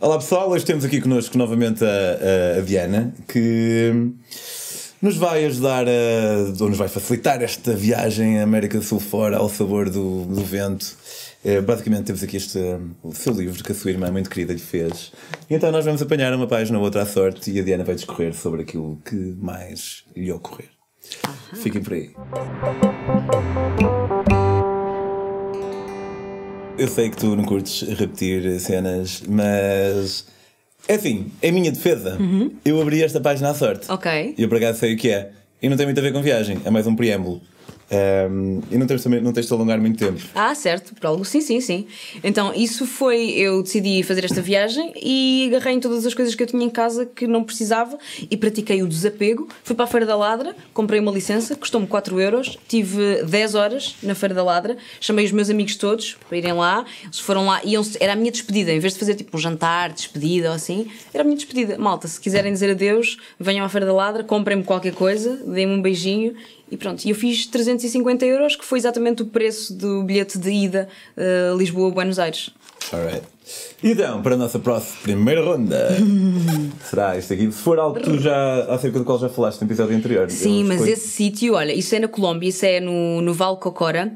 Olá pessoal, hoje temos aqui connosco novamente a, a, a Diana, que nos vai ajudar a, ou nos vai facilitar esta viagem à América do Sul fora ao sabor do, do vento. É, basicamente temos aqui este o seu livro que a sua irmã muito querida lhe fez. E então nós vamos apanhar uma página ou outra à sorte e a Diana vai discorrer sobre aquilo que mais lhe ocorrer. Fiquem por aí eu sei que tu não curtes repetir cenas, mas. assim, em minha defesa, uhum. eu abri esta página à sorte. Ok. E eu por acaso sei o que é. E não tem muito a ver com viagem, é mais um preâmbulo. Um, e não tens, também, não tens de alongar muito tempo. Ah, certo, prólogo, sim, sim, sim. Então, isso foi. Eu decidi fazer esta viagem e agarrei em todas as coisas que eu tinha em casa que não precisava e pratiquei o desapego. Fui para a Feira da Ladra, comprei uma licença, custou-me 4 euros, tive 10 horas na Feira da Ladra, chamei os meus amigos todos para irem lá, eles foram lá, e era a minha despedida, em vez de fazer tipo um jantar, despedida ou assim, era a minha despedida. Malta, se quiserem dizer adeus, venham à Feira da Ladra, comprem-me qualquer coisa, deem-me um beijinho e pronto, eu fiz 350 euros, que foi exatamente o preço do bilhete de ida uh, Lisboa-Buenos Aires. Alright. Então, para a nossa próxima primeira ronda, será este aqui? Se for algo que tu já, acerca do qual já falaste no episódio anterior. Sim, mas escolho... esse sítio, olha, isso é na Colômbia, isso é no, no Val Cocora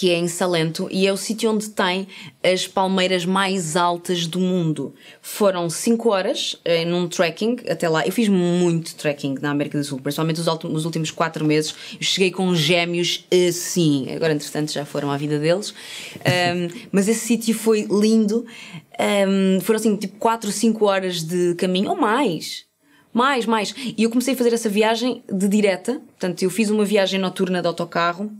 que é em Salento, e é o sítio onde tem as palmeiras mais altas do mundo. Foram 5 horas eh, num trekking até lá. Eu fiz muito trekking na América do Sul, principalmente nos últimos 4 meses. Eu cheguei com gêmeos assim. Agora, entretanto, já foram à vida deles. Um, mas esse sítio foi lindo. Um, foram assim, tipo 4, 5 horas de caminho, ou mais. Mais, mais. E eu comecei a fazer essa viagem de direta. Portanto, eu fiz uma viagem noturna de autocarro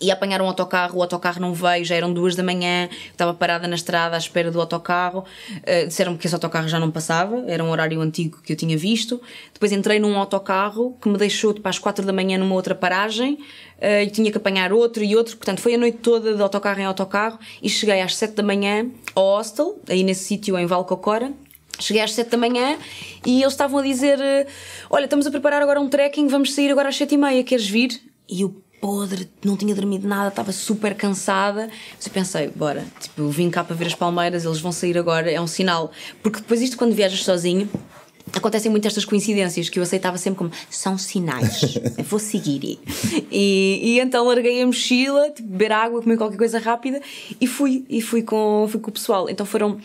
e apanhar um autocarro, o autocarro não veio, já eram duas da manhã, estava parada na estrada à espera do autocarro, uh, disseram-me que esse autocarro já não passava, era um horário antigo que eu tinha visto, depois entrei num autocarro que me deixou tipo, às quatro da manhã numa outra paragem, uh, e tinha que apanhar outro e outro, portanto foi a noite toda de autocarro em autocarro, e cheguei às sete da manhã ao hostel, aí nesse sítio em Valcocora, Cheguei às 7 da manhã e eles estavam a dizer: eh, Olha, estamos a preparar agora um trekking, vamos sair agora às 7 e meia, queres vir? E eu, podre, não tinha dormido nada, estava super cansada. Mas eu pensei, bora, tipo, eu vim cá para ver as palmeiras, eles vão sair agora, é um sinal. Porque depois isto, quando viajas sozinho, acontecem muitas estas coincidências que eu aceitava sempre como são sinais, vou seguir. E, e então larguei a mochila, tipo, beber água, comer qualquer coisa rápida e fui. E fui com, fui com o pessoal. Então foram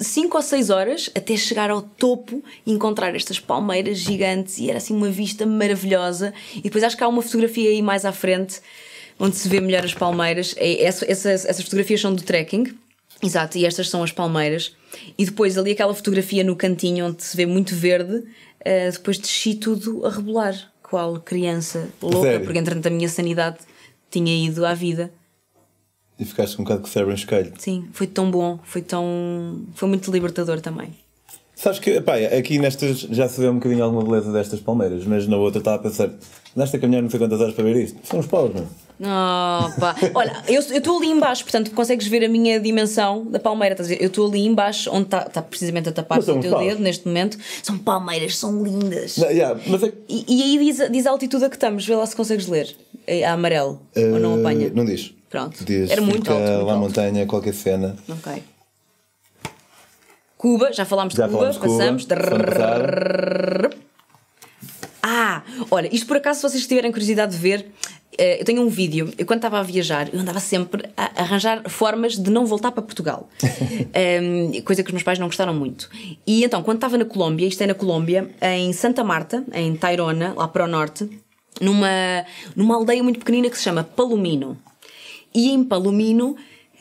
5 ou 6 horas até chegar ao topo e encontrar estas palmeiras gigantes e era assim uma vista maravilhosa. E depois acho que há uma fotografia aí mais à frente onde se vê melhor as palmeiras. Essas, é, essas, essas fotografias são do trekking. Exato, e estas são as palmeiras. E depois ali aquela fotografia no cantinho onde se vê muito verde, eh, depois desci tudo a rebolar. Qual criança louca, Sério? porque entrando a minha sanidade tinha ido à vida. E ficaste com um bocado o cérebro em espelho. Sim, foi tão bom, foi tão. foi muito libertador também. Sabes que, pá, aqui nestas já se vê um bocadinho alguma beleza destas palmeiras, mas na outra estava a pensar, nesta caminhar é não sei quantas horas para ver isto. São os paus, não é? Oh, pá. Olha, eu estou ali embaixo, portanto consegues ver a minha dimensão da palmeira. Estás a dizer? Eu estou ali embaixo, onde está tá precisamente a tapar o teu dedo neste momento. São palmeiras, são lindas. Não, yeah, é... e, e, aí diz, diz, a altitude a que estamos, vê lá se consegues ler. A é, é amarelo. Uh, ou não eh, apanha? Não diz. Pronto. Diz, Era muito alto. Muito lá alto. montanha, qualquer cena. Ok. Cuba, já falámos já de Cuba, passamos. Cuba, ah, olha, isto por acaso, se vocês tiverem curiosidade de ver, eh, eu tenho um vídeo. Eu, quando estava a viajar, eu andava sempre a arranjar formas de não voltar para Portugal. um, ehm, coisa que os meus pais não gostaram muito. E então, quando estava na Colômbia, isto é na Colômbia, em Santa Marta, em Tairona, lá para o norte, numa, numa aldeia muito pequenina que se chama Palomino. E em Palomino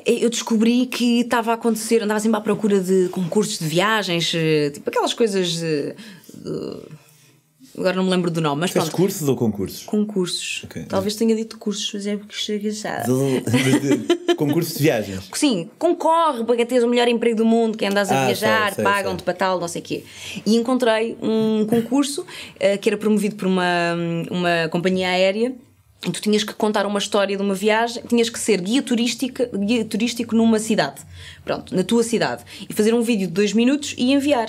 eh, eu descobri que estava a acontecer, andava sempre à procura de concursos de viagens, eh, tipo aquelas coisas de, de agora não me lembro do nome, mas Fez pronto. cursos ou concursos? Concursos. Okay. Talvez tenha dito cursos, mas é porque chega já. concursos de viagens? Sim, concorre para teres o melhor emprego do mundo, que andas a ah, viajar, pagam-te para tal, não sei o quê. E encontrei um concurso uh, que era promovido por uma, uma companhia aérea tu tinhas que contar uma história de uma viagem, tinhas que ser guia, turística, guia turístico numa cidade, pronto, na tua cidade, e fazer um vídeo de dois minutos e enviar.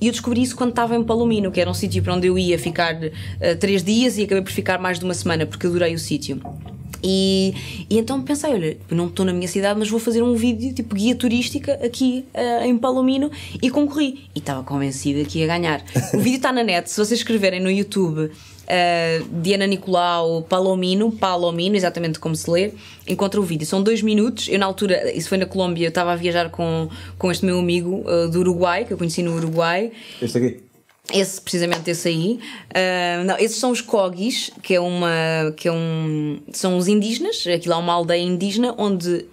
E eu descobri isso quando estava em Palomino, que era um sítio para onde eu ia ficar uh, três dias e acabei por ficar mais de uma semana, porque adorei o sítio. E, e, então pensei, olha, não estou na minha cidade, mas vou fazer um vídeo tipo guia turística aqui uh, em Palomino e concorri. E estava convencida que ia ganhar. O vídeo está na net, se vocês escreverem no YouTube uh, Diana Nicolau Palomino, Palomino, exatamente como se lê, encontra o vídeo. São dois minutos. Eu, na altura, isso foi na Colômbia, eu estava a viajar com, com este meu amigo uh, do Uruguai, que eu conheci no Uruguai. Este aqui? Esse, precisamente esse aí. Uh, não, esses são os Cogis, que é uma. que é um. são os indígenas. Aquilo é uma aldeia indígena onde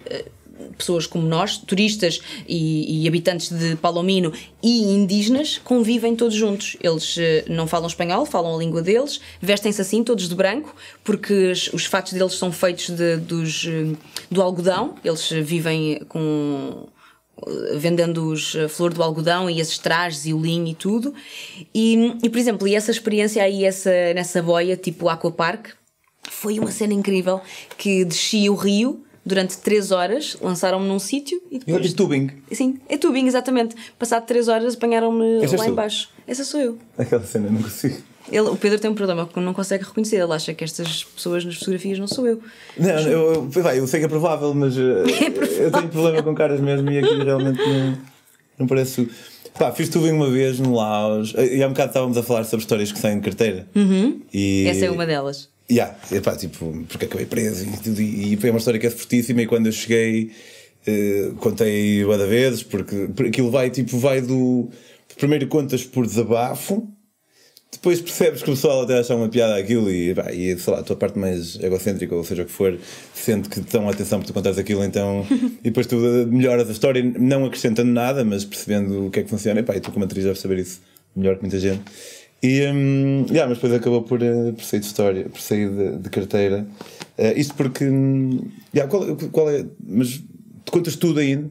pessoas como nós, turistas e, e, habitantes de Palomino e indígenas, convivem todos juntos. Eles eh, não falam espanhol, falam a língua deles, vestem-se assim, todos de branco, porque os fatos deles são feitos de, dos, eh, do algodão, eles eh, vivem com vendendo os a flor do algodão e esses trajes e o linho e tudo. E, e por exemplo, e essa experiência aí essa, nessa boia, tipo Aquapark, foi uma cena incrível que desci o rio durante 3 horas, lançaram-me num sítio e depois. E tubing? Sim, é tubing, exatamente. Passado 3 horas apanharam-me é lá embaixo. Essa sou eu. Aquela cena, não consigo. Ele, o Pedro tem um problema que não consegue reconhecer. Ele acha que estas pessoas nas fotografias não sou eu. Não, eu, eu, vai, eu sei que é provável, mas eh, é provável. eu tenho problema com caras mesmo e aqui realmente não, não parece. Pá, fiz tubing uma vez no Laos eh, e há um bocado estávamos a falar sobre histórias que saem de carteira. Uhum. E... Essa é uma delas. Yeah, epá, tipo, porque é acabei preso e tudo. E, foi uma história que é fortíssima. E quando eu cheguei, uh, contei uma vezes, porque, porque aquilo vai, tipo, vai do. Primeiro contas por desabafo, depois percebes que o pessoal até acha uma piada aquilo e, pá, e sei lá, a tua parte mais egocêntrica, ou seja o que for, sente que te dão atenção por tu contares aquilo, então. e depois tu eh, melhoras a história, não acrescentando nada, mas percebendo o que é que funciona. E, pá, e tu, como atriz, deves saber isso melhor que muita gente. E, um, yeah, mas depois acabou por, uh, por sair de história, por sair de, de carteira. Uh, isto porque. Um, yeah, qual, qual é. Mas contas tudo ainda?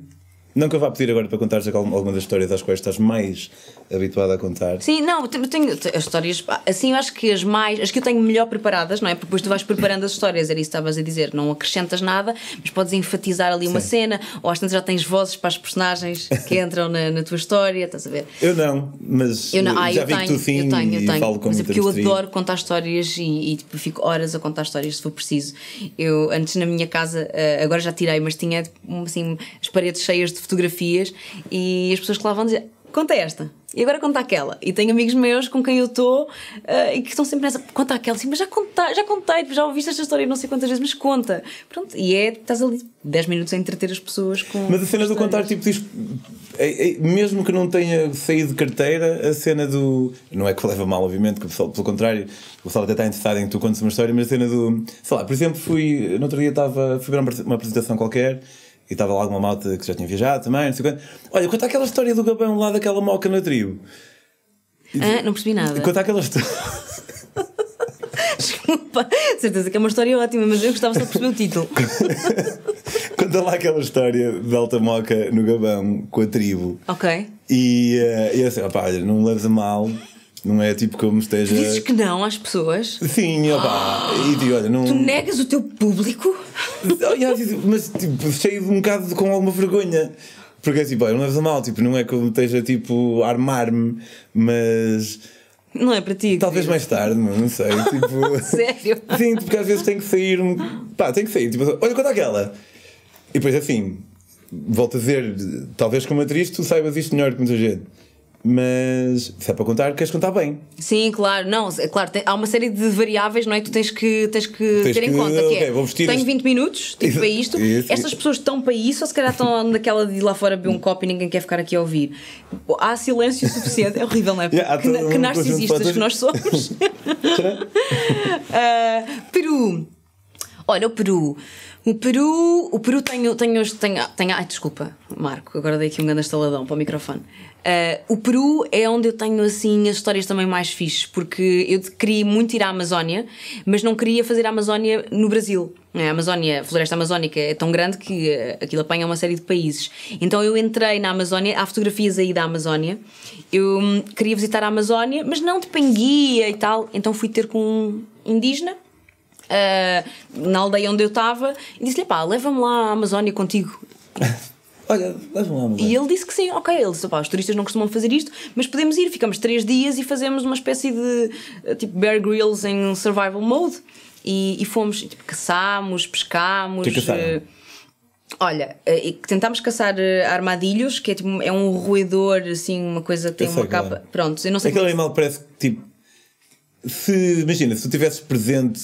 Não que eu vá pedir agora para contares alguma, alguma das histórias às quais estás mais habituada a contar. Sim, não, eu tenho as histórias, assim eu acho que as mais, as que eu tenho melhor preparadas, não é? Porque depois tu vais preparando as histórias, era isso que estavas a dizer, não acrescentas nada, mas podes enfatizar ali Sim. uma cena, ou às vezes já tens vozes para as personagens que entram na, na, tua história, estás a ver? Eu não, mas eu não, ah, já eu vi tenho, que tu sim eu tenho, eu tenho, falo com mas é porque eu adoro contar histórias e, e tipo, fico horas a contar histórias se for preciso. Eu antes na minha casa, eh, agora já tirei, mas tinha tipo, assim as paredes cheias de fotografias e as pessoas que lá vão dizer conta esta. E agora conta aquela. E tenho amigos meus com quem eu estou uh, e que estão sempre nessa. Conta aquela. Assim, mas já contei, já contei, tipo, já ouviste esta história não sei quantas vezes, mas conta. Pronto, e é. Estás ali 10 minutos a entreter as pessoas com. Mas a cena do contar, tipo, diz. Mesmo que não tenha saído de carteira, a cena do. Não é que leva mal, obviamente, que o pessoal, pelo contrário, o pessoal até está interessado em que tu contes uma história, mas a cena do. Sei lá, por exemplo, fui. No outro dia estava. Fui para uma apresentação qualquer e estava lá alguma malta que já tinha viajado também, não sei quanto. Olha, conta aquela história do Gabão lá daquela moca na tribo. Ah, não percebi nada. Conta aquela história. Desculpa, certeza que é uma história ótima, mas eu gostava só de perceber o título. Conta lá aquela história da Alta Moca no Gabão com a tribo. Ok. E, uh, e assim, opá, olha, não me leves a mal, não é tipo como esteja. Dizes que não às pessoas? Sim, opá. Oh, e de olha, não. Tu negas o teu público? Ah, mas tipo, cheio de um bocado com alguma vergonha. Porque é tipo, assim, olha, não é mal, tipo, não é que eu esteja tipo a armar-me, mas. Não é para ti. Talvez mais tarde, não sei. Tipo... Sério? Sim, porque às vezes tem que sair. Pá, tem que sair. Tipo, olha quanto aquela. E depois assim, volto a dizer, talvez como atriz tu saibas isto melhor que muita gente mas se é para contar, queres contar bem. Sim, claro, não, é claro, tem, há uma série de variáveis, não é? tu tens que, tens que tens ter que, em conta. Que é, okay, tipo, é, tenho 20 minutos, tipo para isto. Isso. Estas pessoas estão para isso, ou se calhar estão naquela de ir lá fora beber um copo e ninguém quer ficar aqui a ouvir. Há silêncio suficiente, é horrível, não é? Yeah, que, que narcisistas que nós somos. uh, Peru. Olha, o Peru. O Peru, o Peru tenho tenho tem, tem, ai, desculpa, Marco, agora dei aqui um grande estaladão para o microfone. Uh, o Peru é onde eu tenho assim as histórias também mais fixes, porque eu queria muito ir à Amazónia, mas não queria fazer a Amazónia no Brasil. É? A Amazónia, a floresta amazónica é tão grande que ah, aquilo apanha uma série de países. Então eu entrei na Amazónia, há fotografias aí da Amazónia. Eu hum, queria visitar a Amazónia, mas não de panguia e tal. Então fui ter com um indígena uh, na aldeia onde eu estava e disse-lhe: pá, leva-me lá à Amazónia contigo. Olha, vamos lá E ele disse que sim, ok. Ele disse: os turistas não costumam fazer isto, mas podemos ir. Ficamos três dias e fazemos uma espécie de eh, tipo Bear Grylls em survival mode. E, e fomos, tipo, caçámos, pescámos. Eh, olha, eh, tentámos caçar armadilhos, que é, tipo, é um roedor, assim, uma coisa que tem uma é. capa. Pronto, eu não sei. Aquele é animal parece que, tipo. Se, imagina, se tu estivesses presente.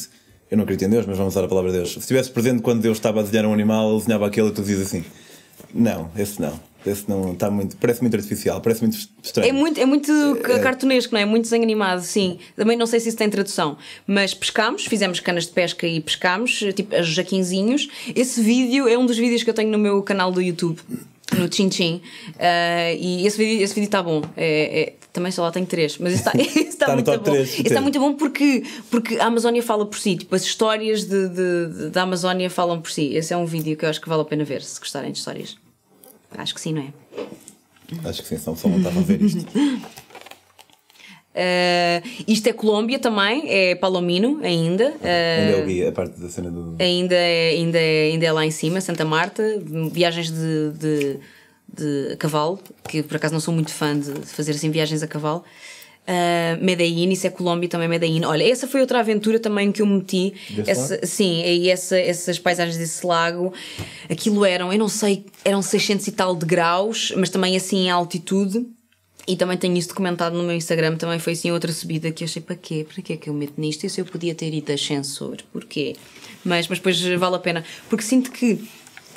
Eu não acredito em Deus, mas vamos usar a palavra de Deus. Se tivesse presente quando Deus estava a desenhar um animal, ele desenhava aquele e tu dizias assim: não, esse não. Esse não está muito. Parece muito artificial, parece muito estranho. É muito, é muito é, é. cartunesco, não é? é muito desenho animado, sim. Também não sei se isso tem tradução. Mas pescámos, fizemos canas de pesca e pescámos, tipo, a jaquinzinhos. Esse vídeo é um dos vídeos que eu tenho no meu canal do YouTube no Tchim Tchim. Uh, e esse vídeo está vídeo está bom. É, é, também só lá tem três, mas está está tá muito bom. está muito bom porque, porque a Amazónia fala por si. Tipo, as histórias de, de, de, da Amazónia falam por si. Esse é um vídeo que eu acho que vale a pena ver, se gostarem de histórias. Acho que sim, não é? Acho que sim, são só não estava a ver isto. Uh, isto é Colômbia também, é Palomino ainda. Uh, ainda eu a parte da cena do. Ainda é, ainda é, ainda é lá em cima, Santa Marta, viagens de, de, de cavalo, que por acaso não sou muito fã de fazer assim viagens a cavalo. Uh, Medellín, isso é Colômbia também Medellín. Olha, essa foi outra aventura também que eu meti. Essa, sim, e essa, essas paisagens desse lago, aquilo eram, eu não sei, eram 600 e tal de graus, mas também assim em altitude e também tenho isso documentado no meu Instagram, também foi assim outra subida que eu achei para quê? Para que é que eu meto nisto? Isso eu podia ter ido a ascensor, porquê? Mas, mas depois vale a pena, porque sinto que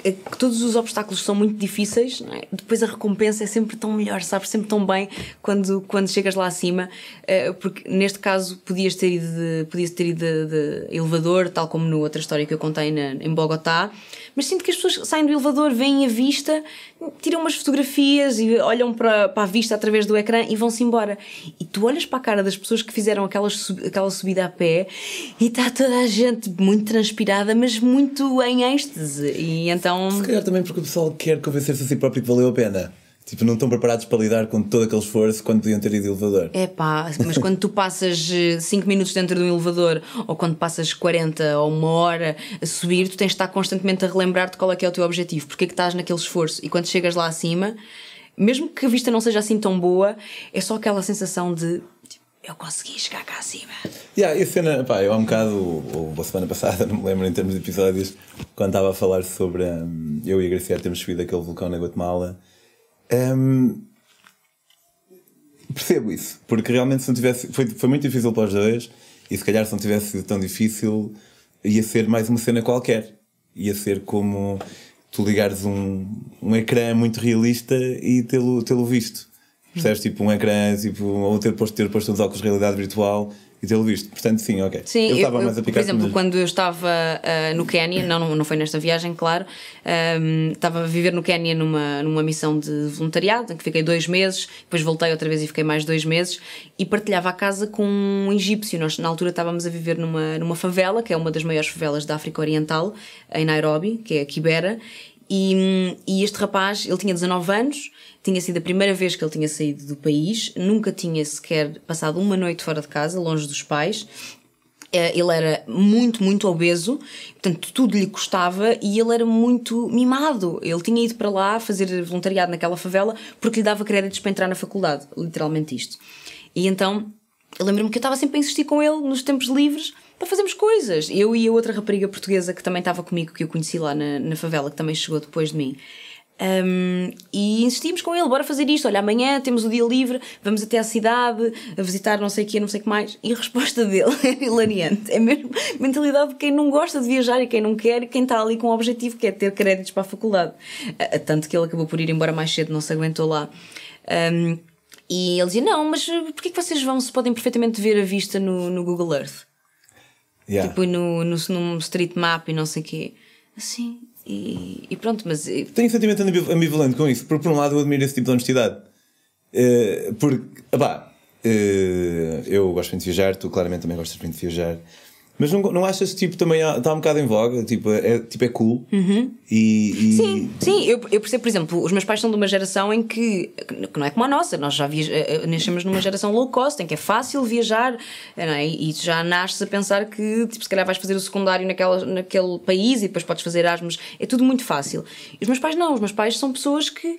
é que todos os obstáculos são muito difíceis, é? depois a recompensa é sempre tão melhor, sabes sempre tão bem quando, quando chegas lá acima, eh, porque neste caso podias ter ido, de, podias ter ido de, de elevador, tal como no outra história que eu contei na, em Bogotá, mas sinto que as pessoas saem do elevador, veem a vista, tiram umas fotografias e olham para, para a vista através do ecrã e vão-se embora. E tu olhas para a cara das pessoas que fizeram aquelas, aquela subida a pé e está toda a gente muito transpirada, mas muito em êxtase. E então então... Se calhar também porque o pessoal quer convencer-se a si próprio que valeu a pena. Tipo, não estão preparados para lidar com todo aquele esforço quando podiam ter ido de elevador. É pá, mas quando tu passas 5 eh, minutos dentro de um elevador ou quando passas 40 ou uma hora a subir, tu tens de estar constantemente a relembrar-te qual é que é o teu objetivo, porque é que estás naquele esforço. E quando chegas lá acima, mesmo que a vista não seja assim tão boa, é só aquela sensação de tipo, eu consegui chegar cá acima. Yeah, e a cena, pá, eu há um bocado, ou, ou a semana passada, não me lembro em termos de episódios, quando estava a falar sobre um, eu e a Graciela termos subido aquele vulcão na Guatemala. Um, percebo isso, porque realmente se não tivesse. Foi, foi muito difícil para os dois, e se calhar se não tivesse sido tão difícil, ia ser mais uma cena qualquer. Ia ser como tu ligares um, um ecrã muito realista e tê-lo tê, -lo, tê -lo visto. Percebes? Tipo, um ecrã, tipo, ou ter posto, ter posto os óculos de realidade virtual e tê-lo visto. Portanto, sim, ok. Sim, eu, estava eu, mais a picar Por exemplo, quando eu estava uh, no Quénia, não, não foi nesta viagem, claro, um, estava a viver no Quénia numa, numa missão de voluntariado, em que fiquei dois meses, depois voltei outra vez e fiquei mais dois meses, e partilhava a casa com um egípcio. Nós, na altura, estávamos a viver numa, numa favela, que é uma das maiores favelas da África Oriental, em Nairobi, que é a Kibera, e, e este rapaz, ele tinha 19 anos tinha sido a primeira vez que ele tinha saído do país, nunca tinha sequer passado uma noite fora de casa, longe dos pais. Eh, ele era muito, muito obeso, portanto, tudo lhe custava e ele era muito mimado. Ele tinha ido para lá fazer voluntariado naquela favela porque lhe dava créditos para entrar na faculdade, literalmente isto. E então, eu lembro-me que eu estava sempre a insistir com ele nos tempos livres para fazermos coisas. Eu e a outra rapariga portuguesa que também estava comigo, que eu conheci lá na, na favela, que também chegou depois de mim. Um, e insistimos com ele, bora fazer isto, olha, amanhã temos o dia livre, vamos até à cidade, a visitar não sei o que, não sei o que mais. E a resposta dele é hilariante. É mesmo mentalidade de quem não gosta de viajar e quem não quer e quem está ali com o objetivo que é ter créditos para a faculdade. Tanto que ele acabou por ir embora mais cedo, não se aguentou lá. Um, e ele dizia, não, mas eh, porquê que vocês vão se podem perfeitamente ver a vista no, no Google Earth? Yeah. Tipo, no, no, Street Map e não sei o quê. Assim, e, e pronto, mas. Eh, Tenho um sentimento ambivalente com isso, porque por um lado eu admiro esse tipo de honestidade. Uh, porque, pá, uh, eh, eu gosto muito de viajar, tu claramente também gostas muito de viajar. Mas não, não achas que tipo, também está um bocado em voga? Tipo, é, é, tipo, é cool? Uhum. E, e... Sim, sim. Eu, eu percebo, por exemplo, os meus pais são de uma geração em que, que não é como a nossa, nós já eh, eh, nascemos numa geração low cost, em que é fácil viajar eh, é? e tu já nasces a pensar que tipo, se calhar vais fazer o secundário naquela, naquele país e depois podes fazer Erasmus. É tudo muito fácil. E os meus pais não, os meus pais são pessoas que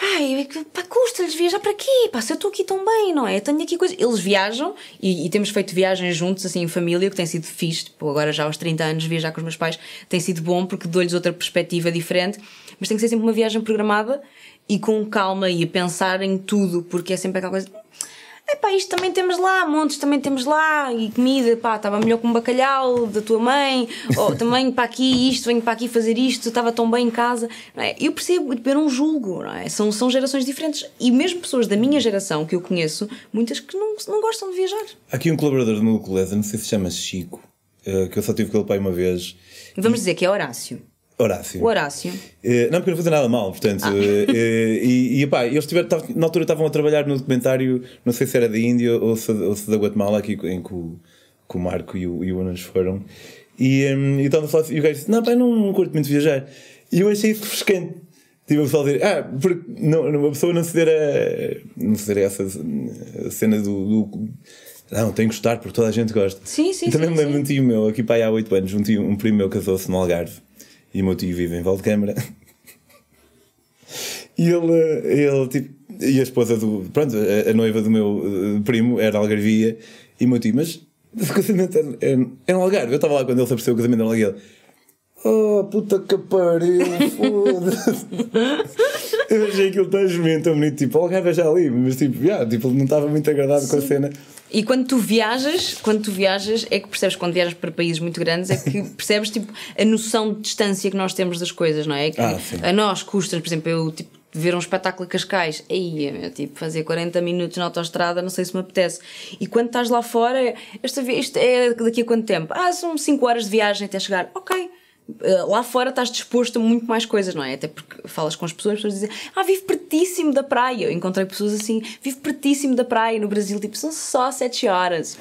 Ai, é pá, custa-lhes viajar para quê? Pá, se eu estou aqui tão bem, não é? Eu tenho aqui coisas. Eles viajam e, e, temos feito viagens juntos, assim, em família, que tem sido fixe. Tipo, agora já aos 30 anos, viajar com os meus pais tem sido bom porque dou-lhes outra perspectiva diferente. Mas tem que ser sempre uma viagem programada e com calma e a pensar em tudo, porque é sempre aquela coisa Epá, isto também temos lá, montes também temos lá, e comida, pá, estava melhor com um bacalhau da tua mãe, ou também para aqui isto, venho para aqui fazer isto, estava tão bem em casa. É? Eu percebo, eu não julgo, não é? são, são gerações diferentes. E mesmo pessoas da minha geração que eu conheço, muitas que não, não gostam de viajar. Há aqui um colaborador do meu colega, não sei se chama Chico, eh, que eu só tive com ele pai uma vez. Vamos dizer que é Horácio. Horácio. O Horácio. Uh, não, porque não fazia nada mal, portanto. Ah. Uh, e, e pá, eles tiveram, tavam, na altura estavam a trabalhar no documentário, não sei se era da Índia ou se, ou se da Guatemala, aqui, em que o, que o Marco e o, e o foram. E, um, e, então, e o gajo disse: Não, pá, não, não curto muito viajar. E eu achei isso refrescante. Tipo, a pessoa dizer, ah, porque não, uma pessoa não ceder a. não ceder a essa a cena do, do não, tem que gostar porque toda a gente gosta. Sim, sim, Também sim, me lembro sim. um tio meu, aqui pá, há 8 anos, um, tio, um primo meu casou-se no Algarve. E o meu tio vive em Valdecâmara. e ele, eh, ele, tipo, e a esposa do. Pronto, a, a noiva do meu eh, primo era algarvia. E o meu tio, mas o casamento era, é é um algarve. Eu estava lá quando ele se apercebeu o casamento era um algarve. Oh, puta que pariu, foda-se. Eu achei aquilo tão jumento, tão bonito, tipo, alguém vai já ali, mas tipo, yeah, tipo, não estava muito agradado Sim. com a cena. E quando tu viajas, quando tu viajas, é que percebes, quando viajas para países muito grandes, é que percebes tipo, a noção de distância que nós temos das coisas, não é? é que ah, a nós custa, por exemplo, eu tipo, ver um espetáculo a Cascais, aí, meu, tipo, fazer 40 minutos na autoestrada, não sei se me apetece. E quando estás lá fora, esta, isto é daqui a quanto tempo? Ah, são 5 horas de viagem até chegar. Ok, eh, lá fora estás disposto a muito mais coisas, não é? Até porque falas com as pessoas, as pessoas dizem, ah, vivo pertíssimo da praia. Eu encontrei pessoas assim, vivo pertíssimo da praia no Brasil, tipo, são só 7 horas.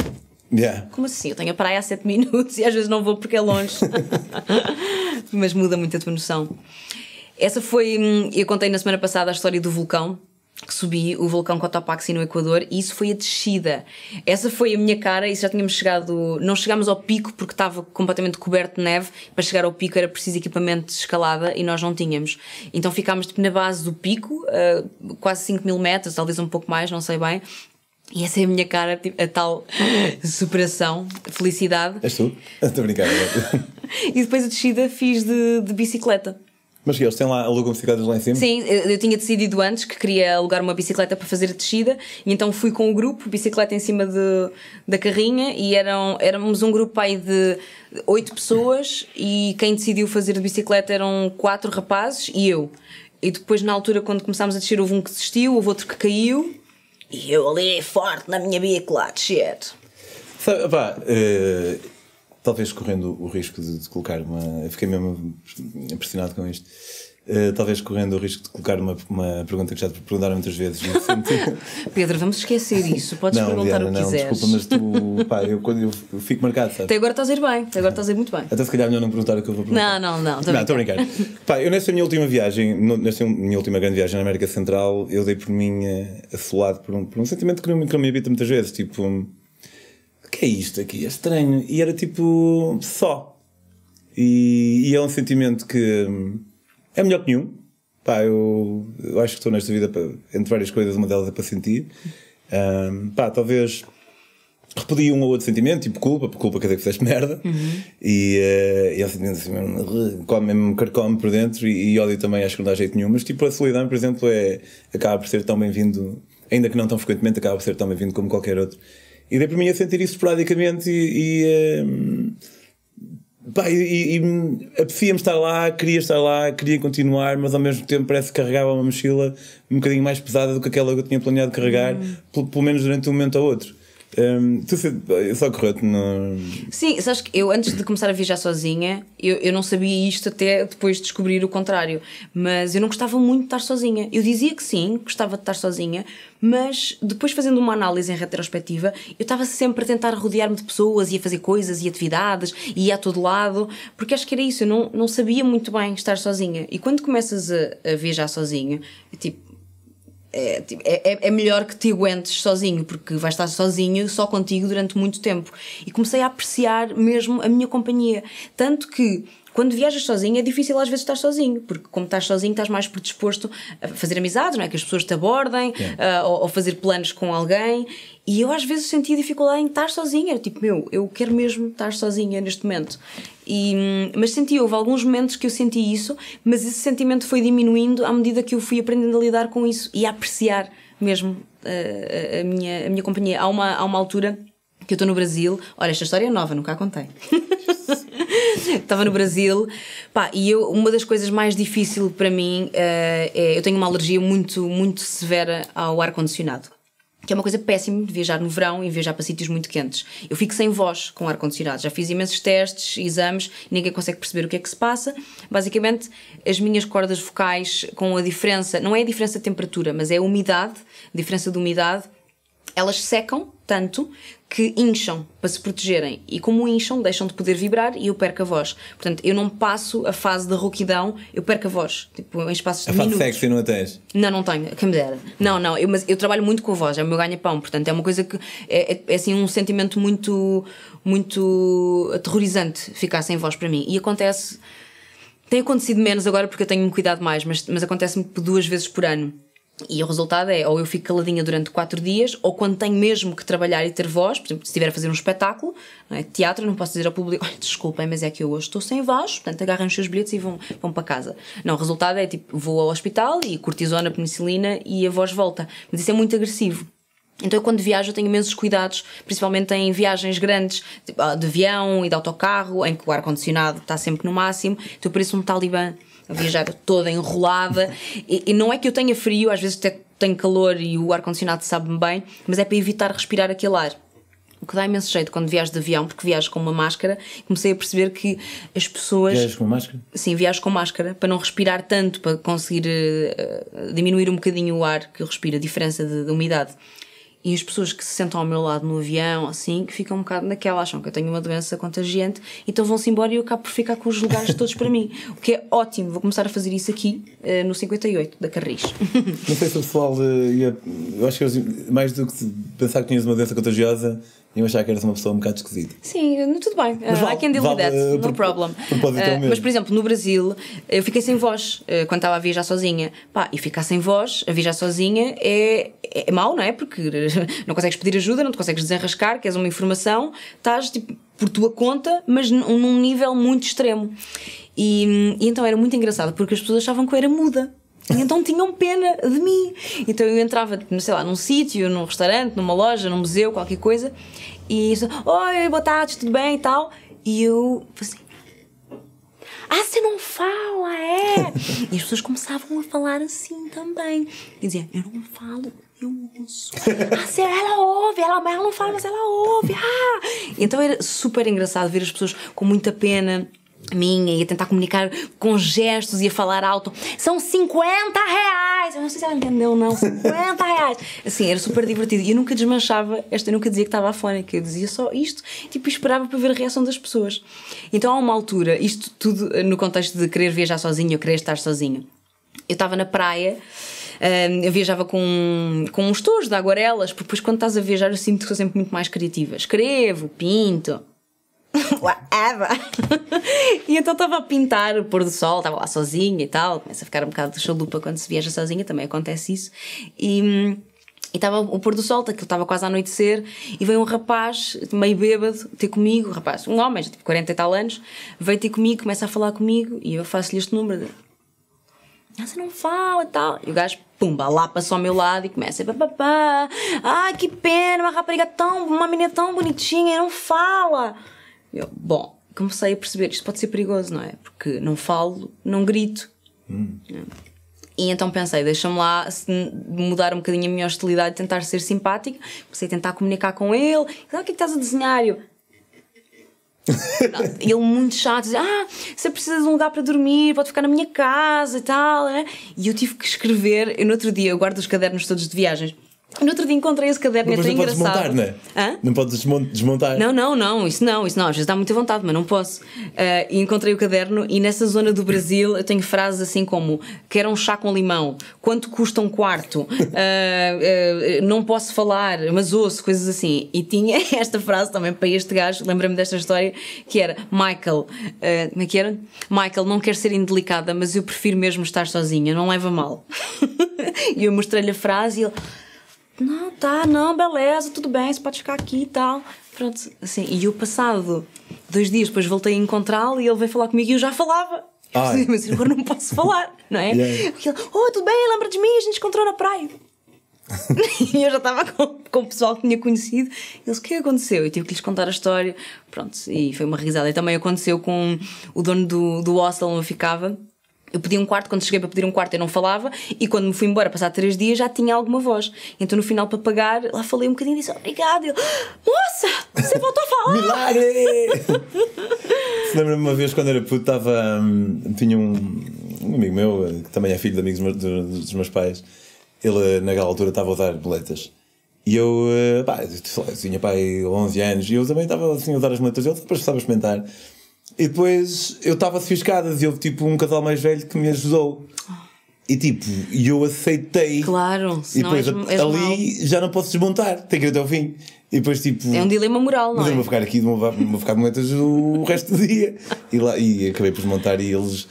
Yeah. Como assim? Eu tenho a praia há 7 minutos e às vezes não vou porque é longe. Mas muda muito a tua noção. Essa foi. Hum, eu contei na semana passada a história do vulcão que subi o vulcão Cotopaxi no Equador e isso foi a descida. Essa foi a minha cara e já tínhamos chegado, não chegámos ao pico porque estava completamente coberto de neve. Para chegar ao pico era preciso equipamento de escalada e nós não tínhamos. Então ficámos tipo, na base do pico, uh, quase 5 mil metros, talvez um pouco mais, não sei bem. E essa é a minha cara, tipo, a tal superação, felicidade. És tu? Estou a brincar. e depois a descida fiz de, de bicicleta. Mas eles têm lá, alugam bicicletas lá em cima? Sim, eu, eu tinha decidido antes que queria alugar uma bicicleta para fazer a descida, e então fui com o grupo, bicicleta em cima de, da carrinha, e eram, éramos um grupo aí de oito pessoas, e quem decidiu fazer de bicicleta eram quatro rapazes e eu. E depois, na altura, quando começámos a descer, houve um que desistiu, houve outro que caiu, e eu ali forte na minha bicicleta lá descer. Sabe, pá, uh eh, talvez correndo o risco de, de colocar uma. Eu fiquei mesmo impressionado com isto. Uh, talvez correndo o risco de colocar uma, uma pergunta que já te perguntaram muitas vezes. Pedro, vamos esquecer isso. Podes não, perguntar Diana, o que não, quiseres. Desculpa, mas tu, pá, eu, quando eu fico marcado, sabe? Até agora estás a ir bem, até agora estás a ir muito bem. Até se calhar é melhor não perguntar o que eu vou perguntar. Não, não, não. Não, estou a brincar. pá, eu nessa minha última viagem, nessa minha última grande viagem na América Central, eu dei por mim eh, assolado por um, por um sentimento que não, que não me habita muitas vezes, tipo que é isto aqui? É estranho. E era tipo só. E, e é um sentimento que hum, é melhor que nenhum. Pá, eu, eu acho que estou nesta vida para, entre várias coisas, uma delas é para sentir. Um, pá, talvez repudia um ou outro sentimento, tipo culpa, por culpa quer dizer que fizeste merda, uhum. e, eh, é um sentimento assim, hum, come-me, carcome por dentro, e, e ódio também acho que não dá jeito nenhum, mas tipo a solidão, por exemplo, é, acaba por ser tão bem-vindo, ainda que não tão frequentemente, acaba por ser tão bem-vindo como qualquer outro. E dei para mim a sentir isso esporadicamente e. e um, ehm, Pá, e, e me estar lá, queria estar lá, queria continuar, mas ao mesmo tempo parece que carregava uma mochila um bocadinho mais pesada do que aquela que eu tinha planeado carregar, hum. pelo, pelo menos durante um momento a outro. Um, tu é só correto no... Sim, sabes que eu antes de começar a viajar sozinha, eu, eu não sabia isto até depois de descobrir o contrário. Mas eu não gostava muito de estar sozinha. Eu dizia que sim, gostava de estar sozinha, mas depois fazendo uma análise em retrospectiva, eu estava sempre a tentar rodear-me de pessoas e a fazer coisas e atividades e ia a todo lado, porque acho que era isso. Eu não, não sabia muito bem estar sozinha. E quando começas a, a viajar sozinha, é tipo é, tipo, é, é, é, melhor que te aguentes sozinho, porque vais estar sozinho, só contigo durante muito tempo. E comecei a apreciar mesmo a minha companhia. Tanto que quando viajas sozinho é difícil às vezes estar sozinho, porque como estás sozinho estás mais predisposto a fazer amizades, não é? Que as pessoas te abordem, uh, ou, ou fazer planos com alguém. E eu às vezes sentia dificuldade em estar sozinha. tipo, meu, eu quero mesmo estar sozinha neste momento. E, mas senti, houve alguns momentos que eu senti isso, mas esse sentimento foi diminuindo à medida que eu fui aprendendo a lidar com isso e a apreciar mesmo a, eh, a minha, a minha companhia. Há uma, há uma altura que eu estou no Brasil. Olha, esta história é nova, nunca a contei. Estava no Brasil. Pá, e eu, uma das coisas mais difíceis para mim uh, é. Eu tenho uma alergia muito, muito severa ao ar-condicionado que é uma coisa péssima de viajar no verão e viajar para sítios muito quentes. Eu fico sem voz com ar-condicionado. Já fiz imensos testes, exames, ninguém consegue perceber o que é que se passa. Basicamente, as minhas cordas vocais, com a diferença, não é a diferença de temperatura, mas é a umidade, a diferença de umidade, elas secam tanto que incham para se protegerem e como incham deixam de poder vibrar e eu perco a voz. Portanto, eu não passo a fase da rouquidão, eu perco a voz, tipo, em espaços de a minutos. A fase sexy não a tens? Não, não tenho, quem me dera. Não, não, eu, mas eu trabalho muito com a voz, é o meu ganha-pão, portanto, é uma coisa que é, é, é, assim um sentimento muito muito aterrorizante ficar sem voz para mim e acontece tem acontecido menos agora porque eu tenho me cuidado mais, mas, mas acontece-me duas vezes por ano e o resultado é ou eu fico caladinha durante quatro dias, ou quando tenho mesmo que trabalhar e ter voz, por exemplo, se estiver a fazer um espetáculo, não é? teatro, não posso dizer ao público: olha, desculpem, mas é que eu hoje estou sem voz, portanto agarram os seus bilhetes e vão, vão para casa. Não, o resultado é tipo: vou ao hospital e cortisona, penicilina e a voz volta. Mas isso é muito agressivo. Então, eu, quando viajo, eu tenho imensos cuidados, principalmente em viagens grandes, tipo, ah, de avião e de autocarro, em que o ar-condicionado está sempre no máximo. Então, eu pareço um talibã a viajar toda enrolada. E, e, não é que eu tenha frio, às vezes até tenho calor e o ar-condicionado sabe-me bem, mas é para evitar respirar aquele ar. O que dá imenso jeito quando viajo de avião, porque viajo com uma máscara, comecei a perceber que as pessoas. Viajas com máscara? Sim, viajo com máscara, para não respirar tanto, para conseguir uh, diminuir um bocadinho o ar que eu respiro, a diferença de, de umidade. E as pessoas que se sentam ao meu lado no avião, assim, que ficam um bocado naquela, acham que eu tenho uma doença contagiante, então vão-se embora e eu acabo por ficar com os lugares todos para mim. O que é ótimo, vou começar a fazer isso aqui uh, no 58, da Carris. Não sei se o pessoal uh, ia. Eu acho que mais do que pensar que tinhas uma doença contagiosa, eu achava que eras uma pessoa um bocado esquisita. Sim, tudo bem. Mas ah, vale, I can deal vale, with that, uh, no problem. Uh, mas, por exemplo, no Brasil, eu fiquei sem voz uh, quando estava a viajar sozinha. Pá, e ficar sem voz, a viajar sozinha, é, é mau, não é? Porque não consegues pedir ajuda, não te consegues desenrascar, queres uma informação, estás tipo, por tua conta, mas num nível muito extremo. E, e então era muito engraçado porque as pessoas achavam que eu era muda. Então tinham pena de mim. Então eu entrava, sei lá, num sítio, num restaurante, numa loja, num museu, qualquer coisa, e oi, boa tarde, tudo bem e tal. E eu assim, ah, você não fala, é? e as pessoas começavam a falar assim também. Diziam, eu não falo, eu ouço. Ah, você ela ouve, ela, ela não fala, mas ela ouve. Ah! Então era super engraçado ver as pessoas com muita pena minha e a tentar comunicar com gestos e a falar alto. São 50 reais! Eu não sei se ela entendeu ou não. 50 reais! Assim, era super divertido. E eu nunca desmanchava, esta, eu nunca dizia que estava afónica. Eu dizia só isto tipo, e esperava para ver a reação das pessoas. Então, há uma altura, isto tudo eh, no contexto de querer viajar sozinho ou querer estar sozinho. Eu estava na praia. Ehm, eu viajava com, com uns touros de aguarelas, porque depois quando estás a viajar eu sinto que sou sempre muito mais criativa. Escrevo, pinto, whatever. e então estava a pintar o pôr do sol, estava lá sozinha e tal, começa a ficar um bocado de chalupa quando se viaja sozinha, também acontece isso. E. estava o pôr do sol, aquilo estava quase a anoitecer, e veio um rapaz, meio bêbado, ter comigo, rapaz, um homem, já tipo 40 e tal anos, veio ter comigo, começa a falar comigo, e eu faço-lhe este número de... você não fala e tal. E o gajo, pumba, lá passa ao meu lado e começa a papapá. Ai, que pena, uma rapariga tão, uma menina tão bonitinha, não fala. Eu, bom, comecei a perceber, isto pode ser perigoso, não é? Porque não falo, não grito. Hum. E então pensei, deixa-me lá mudar um bocadinho a minha hostilidade, tentar ser simpática. Comecei a tentar comunicar com ele. Ah, o que é que estás a desenhar? Eu, ele muito chato, dizia, ah, você precisa de um lugar para dormir, pode ficar na minha casa e tal. é E eu tive que escrever, eu, no outro dia eu guardo os cadernos todos de viagens, no outro dia encontrei esse caderno, mas é tão não Podes desmontar, não é? Hã? Não podes desmontar. Não, não, não, isso não, isso não. Às vezes dá muita vontade, mas não posso. Uh, e encontrei o caderno e nessa zona do Brasil eu tenho frases assim como: quero um chá com limão, quanto custa um quarto, uh, uh, não posso falar, mas ouço, coisas assim. E tinha esta frase também para este gajo, lembra-me desta história, que era: Michael, como é que era? Michael, não quero ser indelicada, mas eu prefiro mesmo estar sozinha, não leva mal. e eu mostrei-lhe a frase e ele. Não, tá, não, beleza, tudo bem, você pode ficar aqui e tal. Pronto, assim, e o passado, dois dias depois voltei a encontrá-lo e ele veio falar comigo e eu já falava. Ai. Mas agora não posso falar, não é? Yeah. Ele, oh, tudo bem, lembra de mim, a gente encontrou na praia. e eu já estava com, com o pessoal que tinha conhecido. Eles, o que é aconteceu? E tive que lhes contar a história. Pronto, e foi uma risada. E também aconteceu com o dono do, do hostel onde eu ficava eu pedi um quarto, quando cheguei para pedir um quarto eu não falava e quando me fui embora, passar três dias, já tinha alguma voz. Então no final, para pagar, lá falei um bocadinho e disse obrigado. Ele, moça, você voltou a falar! Milagre! Lembro-me uma vez quando era puto, estava. Hum, tinha um, um, amigo meu, que também é filho de amigos dos, dos meus pais, ele naquela altura estava a dar boletas. E eu, eh, pá, tinha pai 11 anos e eu também estava assim a dar as boletas ele depois estava a experimentar. E depois eu estava fiscadas e houve tipo um casal mais velho que me ajudou. E tipo, e eu aceitei. Claro, E depois és, és ali mal. já não posso desmontar, tem que ir até ao fim. E depois tipo. É um dilema moral, não é? vou ficar aqui, vou, vou ficar momentos o resto do dia. E, lá, e acabei por desmontar e eles.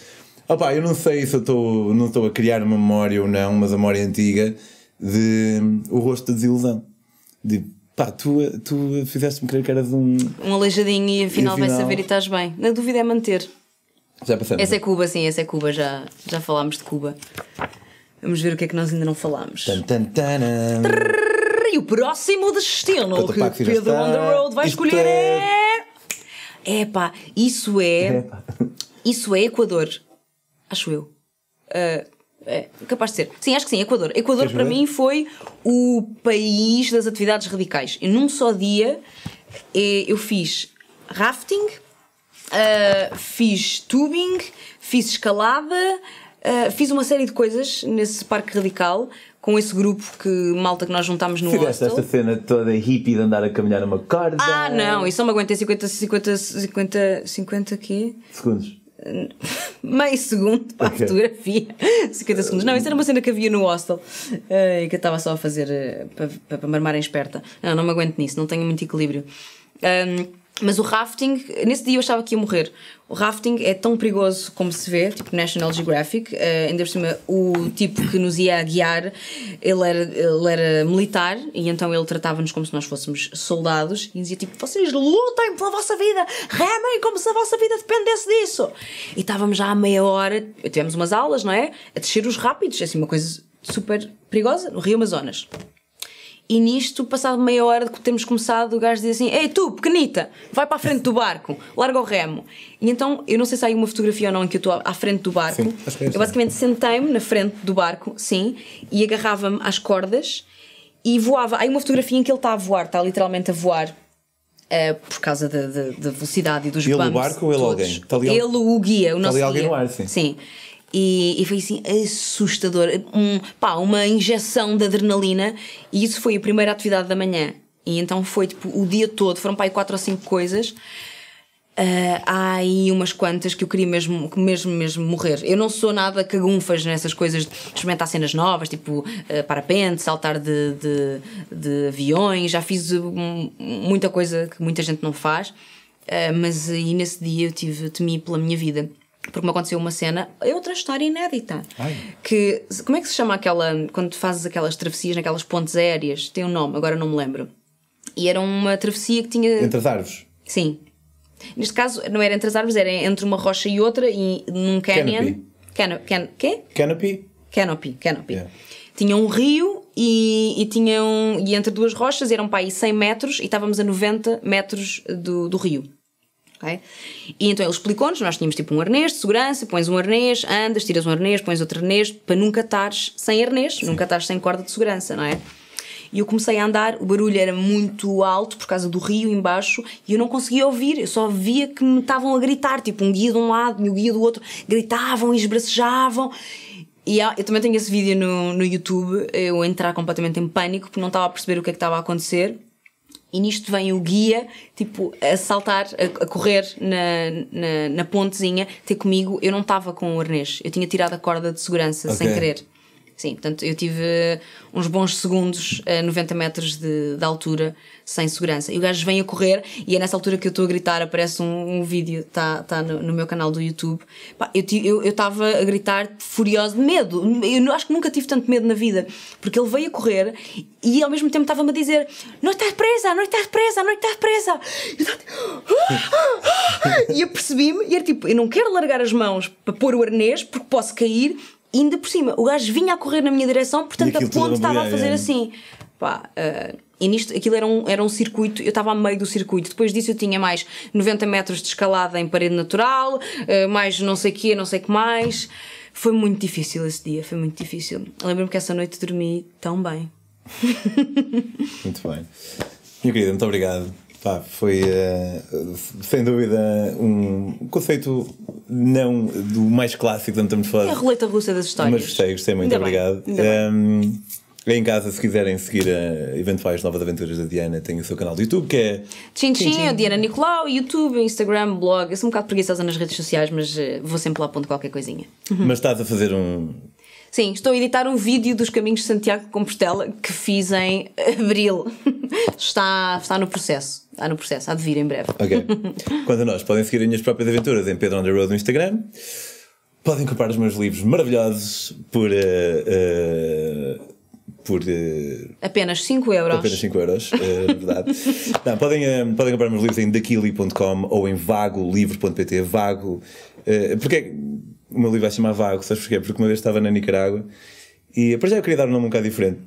Opá, eu não sei se eu tô, não estou a criar uma memória ou não, mas a memória antiga de o rosto da desilusão. De tipo, Pá, tu, tu fizeste-me crer que era de um. Um aleijadinho e afinal, afinal... vai saber e estás bem. Na dúvida é manter. Já passamos. Essa é, é Cuba, sim, essa é Cuba, já, já falámos de Cuba. Vamos ver o que é que nós ainda não falámos. Tan, tan, tan, e o próximo destino que Pedro on the road vai escolher é. É pá, isso é. é isso é Equador. Acho eu. Uh, é, capaz de ser. Sim, acho que sim, Equador. Equador para mim foi o país das atividades radicais. E num só dia é, eu fiz rafting, uh, fiz tubing, fiz escalada, uh, fiz uma série de coisas nesse parque radical com esse grupo que malta que nós juntámos no Fizeste hostel. esta cena toda hippie de andar a caminhar numa corda. Ah, não, isso não me aguentei 50, 50, 50, 50 quê? Segundos meio segundo para a fotografia, 50 segundos. Não, isso era uma cena que havia no hostel eh, e que eu estava só a fazer eh, para, para marmar em esperta. Não, não me aguento nisso, não tenho muito equilíbrio. Um, mas o rafting, nesse dia eu estava aqui a morrer. O rafting é tão perigoso como se vê, tipo National Geographic. Uh, ainda por cima, o tipo que nos ia guiar, ele era, ele era militar e então ele tratava-nos como se nós fôssemos soldados e dizia tipo: vocês lutem pela vossa vida, remem como se a vossa vida dependesse disso. E estávamos já à meia hora, tivemos umas aulas, não é? A descer os rápidos, é assim, uma coisa super perigosa, no Rio Amazonas. E nisto, passado meia hora de que temos começado, o gajo diz assim: Ei, tu, pequenita, vai para a frente do barco, larga o remo. E então, eu não sei se há uma fotografia ou não em que eu estou à frente do barco. Sim, é eu assim. basicamente sentei-me na frente do barco, sim, e agarrava-me às cordas e voava. Há uma fotografia em que ele está a voar, está literalmente a voar. Uh, por causa da, velocidade e dos ele bumps. Ele o barco ou ele todos. alguém? ele, o guia, o nosso está ali alguém guia. no ar, sim. Sim. E, e, foi assim assustador. Um, pá, uma injeção de adrenalina, e isso foi a primeira atividade da manhã. E então foi tipo o dia todo, foram para aí quatro ou cinco coisas. Uh, há aí umas quantas que eu queria mesmo, mesmo, mesmo morrer. Eu não sou nada cagunfas nessas coisas de experimentar cenas novas, tipo uh, parapente, saltar de, de, de aviões. Já fiz ah, um, muita coisa que muita gente não faz, uh, mas aí nesse dia eu tive, temi pela minha vida porque me aconteceu uma cena, é outra história inédita. Ai. Que, como é que se chama aquela. quando fazes aquelas travessias naquelas pontes aéreas? Tem um nome, agora não me lembro. E era uma travessia que tinha. Entre as árvores? Sim. Neste caso, não era entre as árvores, era entre uma rocha e outra, e num canyon. Canopy. Cano, can, quê? Canopy. Canopy, canopy. Yeah. Tinha um rio e, e tinha um, e entre duas rochas, eram para aí 100 metros, e estávamos a 90 metros do, do rio. Okay? E então ele explicou-nos, nós tínhamos tipo um arnês de segurança, pões um arnês, andas, tiras um arnês, pões outro arnês, para nunca estares sem arnês, Sim. nunca estares sem corda de segurança, não é? E eu comecei a andar, o barulho era muito alto por causa do rio embaixo e eu não conseguia ouvir, eu só via que me estavam a gritar, tipo um guia de um lado e o guia do outro, gritavam e esbracejavam. E eu também tenho esse vídeo no, no YouTube, eu entrar completamente em pânico porque não estava a perceber o que é que estava a acontecer. E nisto vem o guia, tipo, a saltar, a, a correr na, na, na, pontezinha, ter comigo. Eu não estava com o arnês, eu tinha tirado a corda de segurança okay. sem querer. Sim, portanto, eu tive eh, uns bons segundos eh, a 90 metros de, de altura sem segurança. E o gajo vem a correr e é nessa altura que eu estou a gritar, aparece um, um vídeo, está tá no, no, meu canal do YouTube. Pá, eu estava a gritar furiosa de medo. Eu acho que nunca tive tanto medo na vida, porque ele veio a correr e ao mesmo tempo estava-me a dizer: Não estás presa, não estás presa, não estás presa. Tipo, ah, ah, ah. E eu percebi-me e era tipo: Eu não quero largar as mãos para pôr o arnês porque posso cair e ainda por cima, o gajo vinha a correr na minha direção, portanto a ponte estava a fazer é. assim. Pá, uh, e nisto, aquilo era um, era um circuito, eu estava a meio do circuito. Depois disso eu tinha mais 90 metros de escalada em parede natural, uh, mais não sei o quê, não sei o que mais. Foi muito difícil esse dia, foi muito difícil. Lembro-me que essa noite dormi tão bem. muito bem. Minha querida, muito obrigado. Pá, foi uh, sem dúvida um conceito não do mais clássico quando estamos falando. falar. É a roleta russa das histórias. Mas gostei, gostei muito, ainda obrigado. Bem, ehm, em casa, se quiserem seguir a eh, eventuais novas aventuras da Diana, tem o seu canal do YouTube que é. Tchim Tchim, Tchim. Diana Nicolau, YouTube, Instagram, blog. Eu sou um bocado preguiçosa nas redes sociais, mas eh, vou sempre lá ponto qualquer coisinha. Uhum. Mas estás a fazer um. Sim, estou a editar um vídeo dos caminhos de Santiago de Compostela que fiz em abril. está, está no processo. Está no processo, há de vir em breve. Ok. Quanto a nós, podem seguir as minhas próprias aventuras em Pedro on the Road no Instagram. Podem comprar os meus livros maravilhosos por. Uh, uh, por uh, apenas 5 euros. Apenas 5 euros, é verdade. Não, podem, comprar podem comprar meus livros em daquili.com ou em vagolivro.pt. Vago. Uh, porque é o meu livro vai chamar Vago, sabes porquê? Porque uma vez estava na Nicarágua e para já eu queria dar um nome um bocado diferente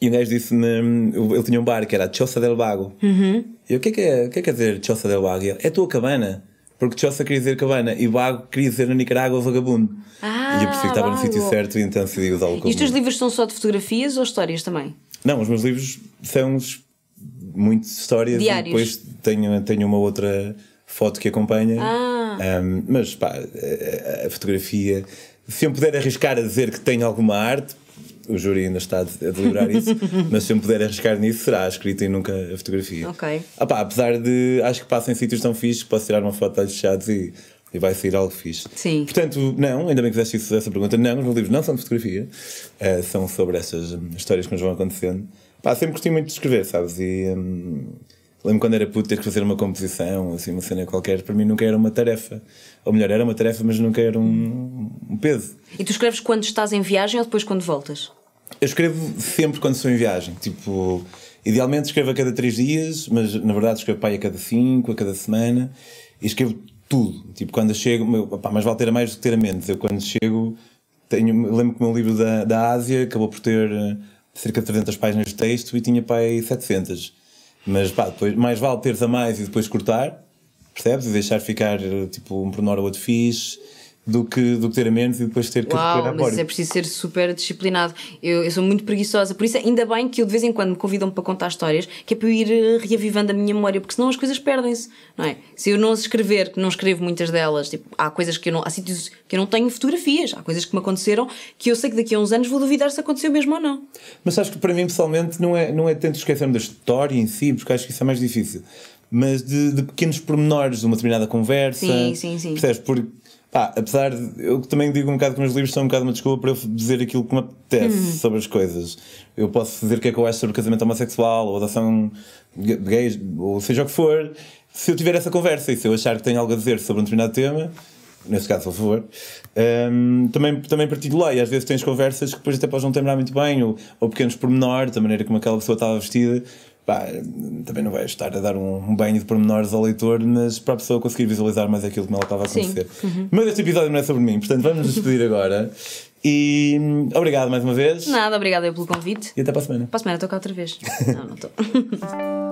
e um gajo disse-me: hum, ele tinha um bar que era Choça del Vago. Uhum. E eu: o que é que, é, que, é que quer dizer Choça del Vago? ele: é a tua cabana. Porque Choça queria dizer cabana e Vago queria dizer na Nicarágua vagabundo. Ah, e eu percebi que estava no ah, sítio certo e então decidi usá-lo como. E os teus livros são só de fotografias ou histórias também? Não, os meus livros são muitas histórias Diários. e depois tenho, tenho uma outra foto que acompanha. Ah. Um, mas pá, a, a fotografia. Se eu puder arriscar a dizer que tenho alguma arte, o júri ainda está a deliberar isso, mas se eu me puder arriscar nisso, será a escrita e nunca a fotografia. Ok. Ah, pá, apesar de acho que passa em sítios tão fixos, posso tirar uma foto de chados fechados e, e vai sair algo fixe. Sim. Portanto, não, ainda bem que fizeste essa pergunta, não, os meus livros não são de fotografia, uh, são sobre estas hum, histórias que nos vão acontecendo. Pá, sempre gostei muito de escrever, sabes? E. Um, Lembro quando era puto ter que fazer uma composição, assim, uma cena qualquer, para mim nunca era uma tarefa. Ou melhor, era uma tarefa, mas nunca era um, um peso. E tu escreves quando estás em viagem ou depois quando voltas? Eu escrevo sempre quando estou em viagem. Tipo, idealmente escrevo a cada três dias, mas na verdade escrevo pai a cada cinco, a cada semana. E escrevo tudo. Tipo, quando chego. mas vale ter a mais do que ter a menos. Eu quando chego. Tenho, lembro que o meu livro da, da Ásia acabou por ter eh, cerca de 300 páginas de texto e tinha pai 700. Mas pá, depois, mais vale teres a mais e depois cortar, percebes? E deixar ficar eh, tipo um pormenor ou outro fixe do que, do que ter a menos e depois ter que Uau, recorrer à mas é preciso ser super disciplinado. Eu, eu, sou muito preguiçosa, por isso ainda bem que eu de vez em quando me convidam para contar histórias, que é para eu ir eh, reavivando a minha memória, porque senão as coisas perdem-se, não é? Se eu não as escrever, que não escrevo muitas delas, tipo, há coisas que eu não, há sítios que eu não tenho fotografias, há coisas que me aconteceram que eu sei que daqui a uns anos vou duvidar se aconteceu mesmo ou não. Mas acho que para mim pessoalmente não é, não é tanto esquecer-me da história em si, porque acho que isso é mais difícil mas de, de, pequenos pormenores de uma determinada conversa. Sim, sim, sim. Percebes? Porque Pá, apesar de. Eu também digo um bocado que meus livros são um bocado uma desculpa para eu dizer aquilo que me apetece hum. sobre as coisas. Eu posso dizer o que é que eu acho sobre casamento homossexual ou adoção gays, ou seja o que for. Se eu tiver essa conversa e se eu achar que tenho algo a dizer sobre um determinado tema, nesse caso, por favor, um, também, também partilho lá. E às vezes tens conversas que depois até podes não terminar muito bem, ou, ou pequenos pormenores, da maneira como aquela pessoa estava vestida, Pá, também não vai estar a dar um banho de pormenores ao leitor, mas para a pessoa conseguir visualizar mais aquilo que ela estava a acontecer. Uhum. Mas este episódio não é sobre mim, portanto vamos nos despedir agora. E obrigado mais uma vez. Nada, obrigada pelo convite. E até para a semana. Para a semana, estou cá outra vez. não, não estou.